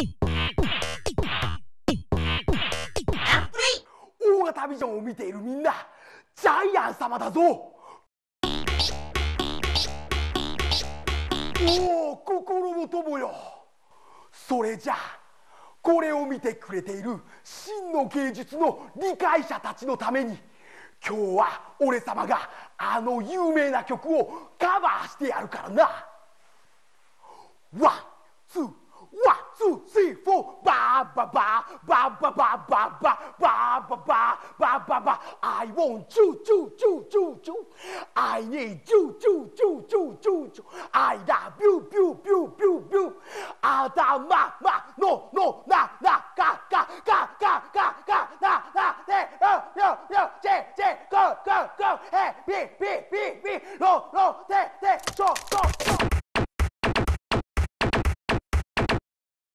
大型ビジョンを見ているみんなジャイアン様だぞおお心の友よそれじゃあこれを見てくれている真の芸術の理解者たちのために今日は俺様があの有名な曲をカバーしてやるからな。わ ba ba ba ba ba ba ba ba ba ba ba ba ba. I want you, you, you, you, you. I need you, you, you, you, you, you. I you you you you you. I Ada ma ma no no na na ka ka ka ka ka ka na na de no no yo je je go go go hey be be be be no no de de so.